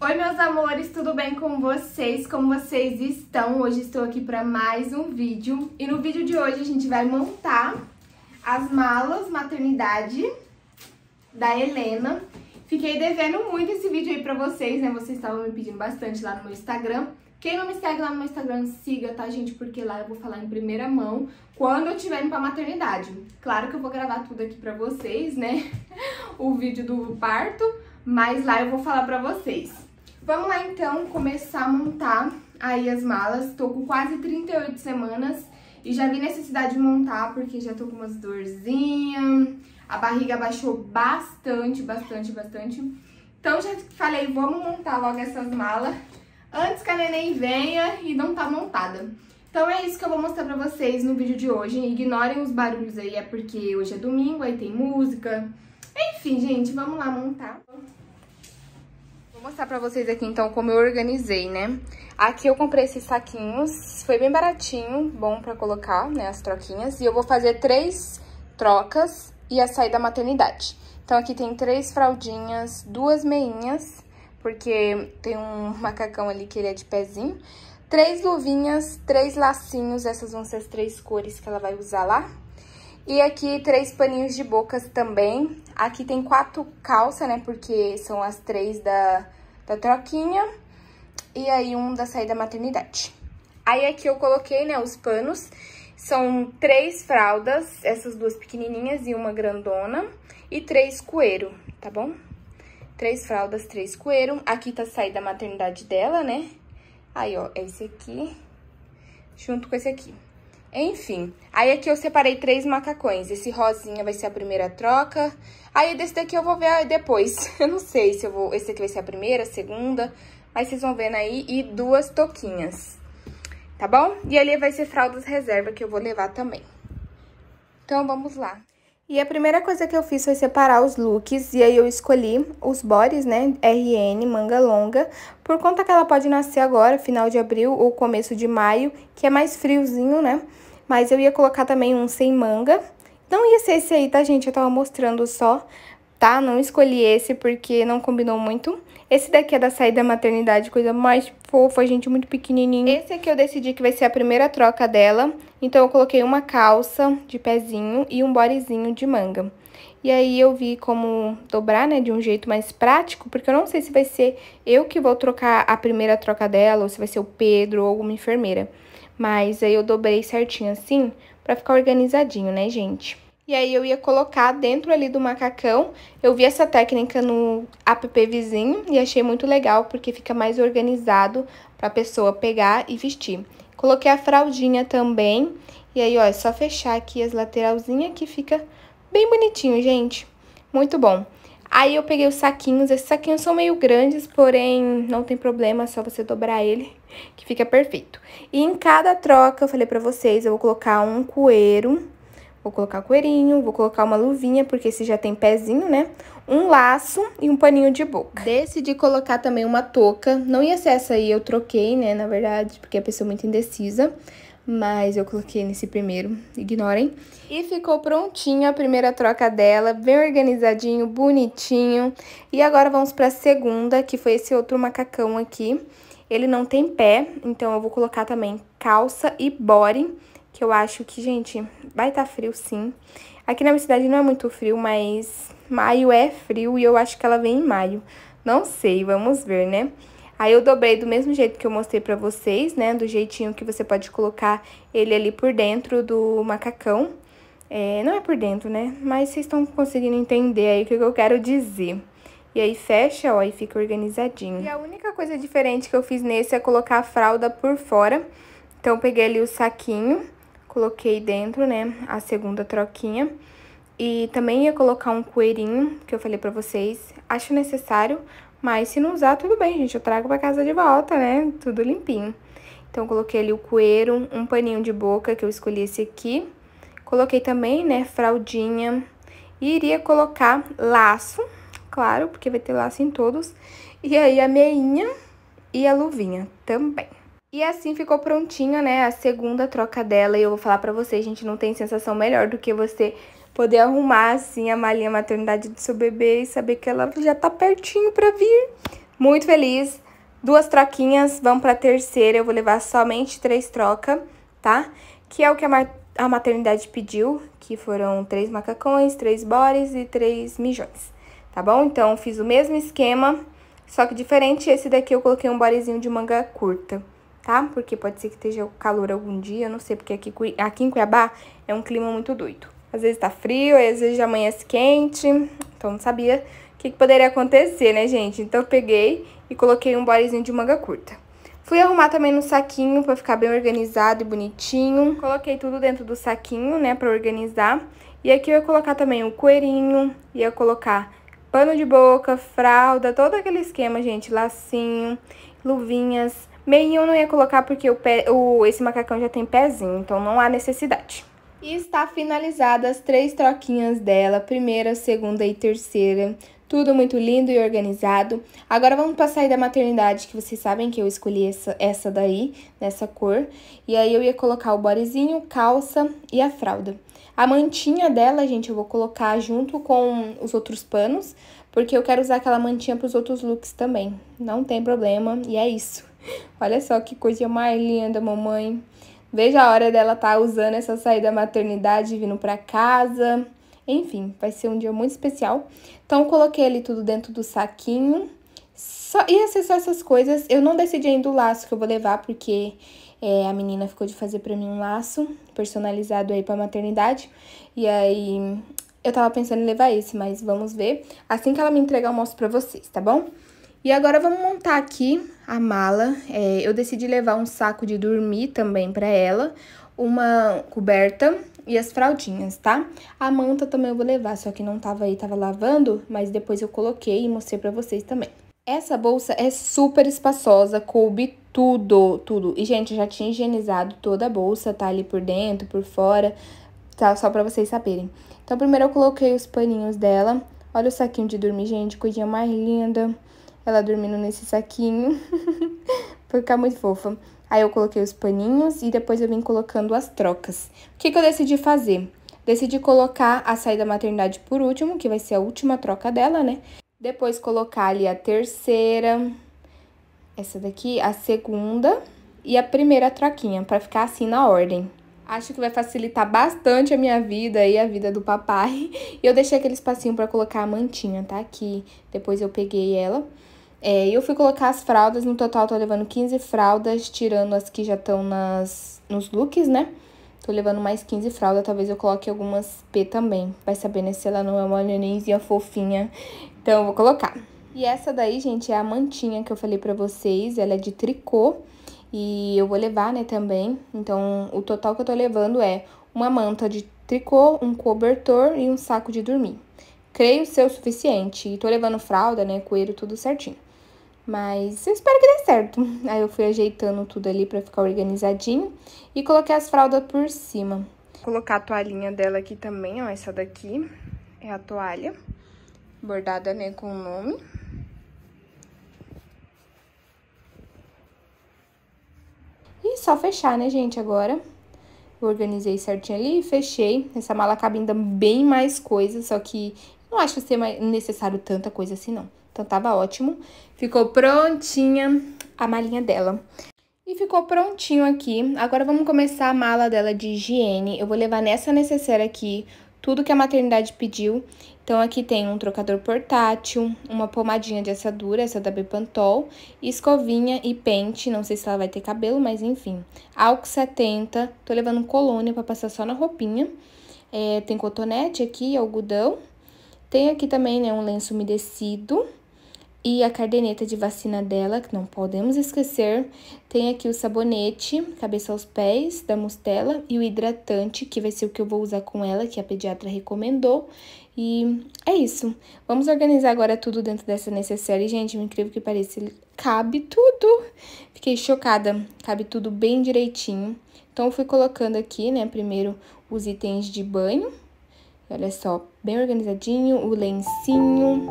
Oi, meus amores, tudo bem com vocês? Como vocês estão? Hoje estou aqui para mais um vídeo e no vídeo de hoje a gente vai montar as malas maternidade da Helena. Fiquei devendo muito esse vídeo aí para vocês, né? Vocês estavam me pedindo bastante lá no meu Instagram. Quem não me segue lá no meu Instagram, siga, tá, gente? Porque lá eu vou falar em primeira mão quando eu estiver indo pra maternidade. Claro que eu vou gravar tudo aqui pra vocês, né? o vídeo do parto, mas lá eu vou falar pra vocês. Vamos lá, então, começar a montar aí as malas. Tô com quase 38 semanas e já vi necessidade de montar porque já tô com umas dorzinhas, a barriga baixou bastante, bastante, bastante. Então, já falei, vamos montar logo essas malas antes que a neném venha e não tá montada. Então é isso que eu vou mostrar pra vocês no vídeo de hoje. Ignorem os barulhos aí, é porque hoje é domingo, aí tem música. Enfim, gente, vamos lá montar. Vou mostrar pra vocês aqui, então, como eu organizei, né? Aqui eu comprei esses saquinhos, foi bem baratinho, bom pra colocar, né, as troquinhas. E eu vou fazer três trocas e a sair da maternidade. Então, aqui tem três fraldinhas, duas meinhas, porque tem um macacão ali que ele é de pezinho. Três luvinhas, três lacinhos, essas vão ser as três cores que ela vai usar lá. E aqui três paninhos de bocas também. Aqui tem quatro calça, né, porque são as três da da troquinha e aí um da saída da maternidade. Aí aqui eu coloquei, né, os panos. São três fraldas, essas duas pequenininhas e uma grandona, e três coeiro, tá bom? Três fraldas, três coeiro. Aqui tá a saída da maternidade dela, né? Aí, ó, é esse aqui, junto com esse aqui. Enfim, aí aqui eu separei três macacões. Esse rosinha vai ser a primeira troca. Aí desse daqui eu vou ver depois. Eu não sei se eu vou... Esse aqui vai ser a primeira, a segunda. Mas vocês vão vendo aí. E duas toquinhas, tá bom? E ali vai ser fraldas reserva que eu vou levar também. Então, vamos lá. E a primeira coisa que eu fiz foi separar os looks, e aí eu escolhi os bodies, né, RN, manga longa, por conta que ela pode nascer agora, final de abril ou começo de maio, que é mais friozinho, né, mas eu ia colocar também um sem manga, não ia ser esse aí, tá, gente, eu tava mostrando só, tá, não escolhi esse porque não combinou muito, esse daqui é da saída da maternidade, coisa mais fofa, gente, muito pequenininho. Esse aqui eu decidi que vai ser a primeira troca dela. Então, eu coloquei uma calça de pezinho e um bodyzinho de manga. E aí eu vi como dobrar, né, de um jeito mais prático, porque eu não sei se vai ser eu que vou trocar a primeira troca dela, ou se vai ser o Pedro ou alguma enfermeira. Mas aí eu dobrei certinho assim, pra ficar organizadinho, né, gente? E aí eu ia colocar dentro ali do macacão. Eu vi essa técnica no app vizinho e achei muito legal, porque fica mais organizado para a pessoa pegar e vestir. Coloquei a fraldinha também. E aí, ó, é só fechar aqui as lateralzinhas que fica bem bonitinho, gente. Muito bom. Aí eu peguei os saquinhos, esses saquinhos são meio grandes, porém não tem problema, é só você dobrar ele que fica perfeito. E em cada troca, eu falei pra vocês, eu vou colocar um coeiro Vou colocar o coelhinho, vou colocar uma luvinha, porque esse já tem pezinho, né? Um laço e um paninho de boca. Decidi colocar também uma touca. Não ia ser essa aí, eu troquei, né? Na verdade, porque é a pessoa é muito indecisa. Mas eu coloquei nesse primeiro, ignorem. E ficou prontinho a primeira troca dela, bem organizadinho, bonitinho. E agora vamos pra segunda, que foi esse outro macacão aqui. Ele não tem pé, então eu vou colocar também calça e body que eu acho que, gente, vai estar tá frio sim. Aqui na minha cidade não é muito frio, mas maio é frio e eu acho que ela vem em maio. Não sei, vamos ver, né? Aí eu dobrei do mesmo jeito que eu mostrei pra vocês, né? Do jeitinho que você pode colocar ele ali por dentro do macacão. É, não é por dentro, né? Mas vocês estão conseguindo entender aí o que eu quero dizer. E aí fecha, ó, e fica organizadinho. E a única coisa diferente que eu fiz nesse é colocar a fralda por fora. Então, eu peguei ali o saquinho coloquei dentro, né, a segunda troquinha. E também ia colocar um coeirinho, que eu falei pra vocês. Acho necessário, mas se não usar, tudo bem, gente. Eu trago pra casa de volta, né? Tudo limpinho. Então, coloquei ali o coeiro, um paninho de boca, que eu escolhi esse aqui. Coloquei também, né, fraldinha. E iria colocar laço, claro, porque vai ter laço em todos. E aí, a meinha e a luvinha também. E assim ficou prontinha, né, a segunda troca dela. E eu vou falar pra vocês, gente, não tem sensação melhor do que você poder arrumar, assim, a malinha maternidade do seu bebê e saber que ela já tá pertinho pra vir. Muito feliz. Duas troquinhas, vamos pra terceira. Eu vou levar somente três trocas, tá? Que é o que a, ma a maternidade pediu, que foram três macacões, três bores e três mijões, tá bom? Então, fiz o mesmo esquema, só que diferente. Esse daqui eu coloquei um borezinho de manga curta tá? Porque pode ser que esteja calor algum dia, eu não sei, porque aqui, aqui em Cuiabá é um clima muito doido. Às vezes tá frio, às vezes amanhece quente, então não sabia o que, que poderia acontecer, né, gente? Então eu peguei e coloquei um bolezinho de manga curta. Fui arrumar também no saquinho pra ficar bem organizado e bonitinho. Coloquei tudo dentro do saquinho, né, pra organizar. E aqui eu ia colocar também o coeirinho, ia colocar pano de boca, fralda, todo aquele esquema, gente, lacinho, luvinhas, eu não ia colocar porque o, pé, o esse macacão já tem pezinho, então não há necessidade. E está finalizada as três troquinhas dela, primeira, segunda e terceira. Tudo muito lindo e organizado. Agora vamos para a da maternidade, que vocês sabem que eu escolhi essa, essa daí, nessa cor. E aí eu ia colocar o bodezinho, calça e a fralda. A mantinha dela, gente, eu vou colocar junto com os outros panos, porque eu quero usar aquela mantinha para os outros looks também. Não tem problema, e é isso. Olha só que coisa mais linda, mamãe. Veja a hora dela estar tá usando essa saída da maternidade, vindo para casa. Enfim, vai ser um dia muito especial. Então, coloquei ele tudo dentro do saquinho. Só, ia assim, ser só essas coisas. Eu não decidi ainda o laço que eu vou levar, porque é, a menina ficou de fazer para mim um laço personalizado aí pra maternidade. E aí, eu tava pensando em levar esse, mas vamos ver. Assim que ela me entregar, eu mostro pra vocês, tá bom? E agora vamos montar aqui a mala. É, eu decidi levar um saco de dormir também para ela, uma coberta e as fraldinhas, tá? A manta também eu vou levar, só que não tava aí, tava lavando, mas depois eu coloquei e mostrei para vocês também. Essa bolsa é super espaçosa, coube tudo, tudo. E, gente, eu já tinha higienizado toda a bolsa, tá ali por dentro, por fora, tá? Só pra vocês saberem. Então, primeiro eu coloquei os paninhos dela. Olha o saquinho de dormir, gente, coisinha mais linda ela dormindo nesse saquinho, por ficar muito fofa. Aí eu coloquei os paninhos e depois eu vim colocando as trocas. O que, que eu decidi fazer? Decidi colocar a saída maternidade por último, que vai ser a última troca dela, né? Depois colocar ali a terceira, essa daqui, a segunda e a primeira troquinha, pra ficar assim na ordem. Acho que vai facilitar bastante a minha vida e a vida do papai. E eu deixei aquele espacinho pra colocar a mantinha, tá? Aqui, depois eu peguei ela. É, eu fui colocar as fraldas, no total tô levando 15 fraldas, tirando as que já estão nas, nos looks, né? Tô levando mais 15 fraldas, talvez eu coloque algumas P também. Vai saber, né, se ela não é uma nenenzinha fofinha. Então, eu vou colocar. E essa daí, gente, é a mantinha que eu falei pra vocês, ela é de tricô. E eu vou levar, né, também. Então, o total que eu tô levando é uma manta de tricô, um cobertor e um saco de dormir creio ser o suficiente. E tô levando fralda, né, coelho, tudo certinho. Mas eu espero que dê certo. Aí eu fui ajeitando tudo ali pra ficar organizadinho e coloquei as fraldas por cima. Vou colocar a toalhinha dela aqui também, ó, essa daqui é a toalha, bordada, né, com o nome. E só fechar, né, gente, agora. organizei certinho ali e fechei. Essa mala cabe ainda bem mais coisas, só que não acho que ser necessário tanta coisa assim, não. Então tava ótimo. Ficou prontinha a malinha dela. E ficou prontinho aqui. Agora vamos começar a mala dela de higiene. Eu vou levar nessa necessaire aqui tudo que a maternidade pediu. Então aqui tem um trocador portátil, uma pomadinha de assadura, essa da Bepantol, escovinha e pente, não sei se ela vai ter cabelo, mas enfim. Alco 70, tô levando colônia pra passar só na roupinha. É, tem cotonete aqui, algodão. Tem aqui também, né, um lenço umedecido. E a cardeneta de vacina dela, que não podemos esquecer, tem aqui o sabonete, cabeça aos pés, da Mustela, e o hidratante, que vai ser o que eu vou usar com ela, que a pediatra recomendou. E é isso. Vamos organizar agora tudo dentro dessa necessaire. Gente, incrível que pareça, cabe tudo. Fiquei chocada, cabe tudo bem direitinho. Então, fui colocando aqui, né, primeiro os itens de banho. Olha só, bem organizadinho, o lencinho...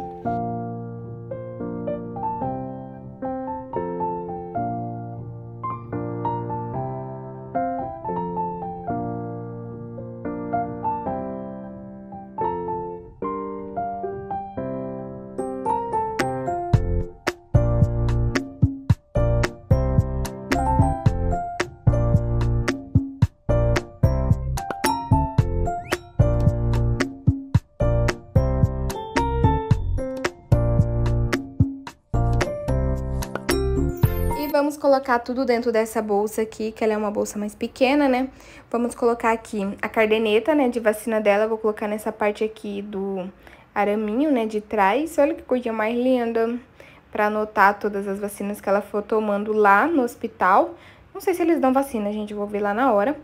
vamos colocar tudo dentro dessa bolsa aqui, que ela é uma bolsa mais pequena, né? Vamos colocar aqui a cardeneta, né, de vacina dela. Vou colocar nessa parte aqui do araminho, né, de trás. Olha que coisa mais linda para anotar todas as vacinas que ela for tomando lá no hospital. Não sei se eles dão vacina, gente, vou ver lá na hora.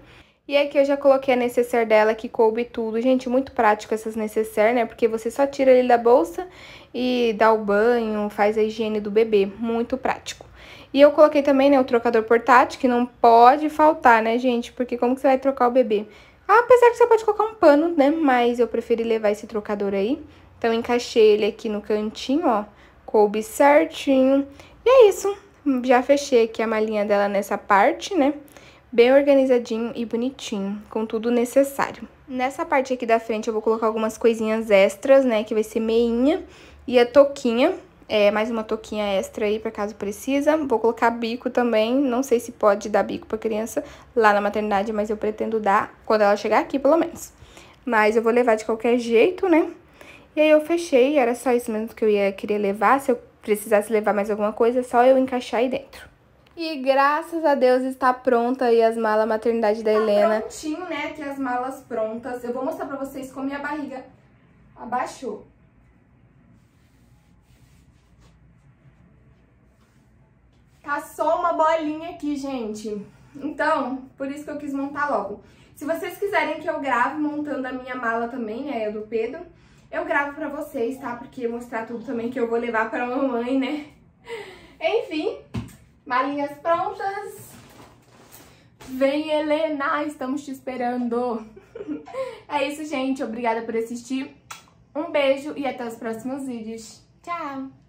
E aqui eu já coloquei a necessaire dela que coube tudo. Gente, muito prático essas necessaires, né? Porque você só tira ele da bolsa e dá o banho, faz a higiene do bebê. Muito prático. E eu coloquei também, né, o trocador portátil, que não pode faltar, né, gente? Porque como que você vai trocar o bebê? Ah, apesar que você pode colocar um pano, né, mas eu preferi levar esse trocador aí. Então, encaixei ele aqui no cantinho, ó, coube certinho. E é isso, já fechei aqui a malinha dela nessa parte, né? bem organizadinho e bonitinho, com tudo necessário. Nessa parte aqui da frente eu vou colocar algumas coisinhas extras, né, que vai ser meinha e a toquinha, é, mais uma touquinha extra aí, pra caso precisa. Vou colocar bico também, não sei se pode dar bico pra criança lá na maternidade, mas eu pretendo dar quando ela chegar aqui, pelo menos. Mas eu vou levar de qualquer jeito, né? E aí eu fechei, era só isso mesmo que eu ia querer levar. Se eu precisasse levar mais alguma coisa, é só eu encaixar aí dentro. E graças a Deus está pronta aí as malas maternidade da tá Helena. prontinho, né, que as malas prontas. Eu vou mostrar pra vocês como minha barriga abaixou. tá só uma bolinha aqui, gente. Então, por isso que eu quis montar logo. Se vocês quiserem que eu grave montando a minha mala também, né, do Pedro, eu gravo pra vocês, tá? Porque mostrar tudo também que eu vou levar pra mamãe, né? Enfim, malinhas prontas. Vem, Helena, estamos te esperando. é isso, gente. Obrigada por assistir. Um beijo e até os próximos vídeos. Tchau!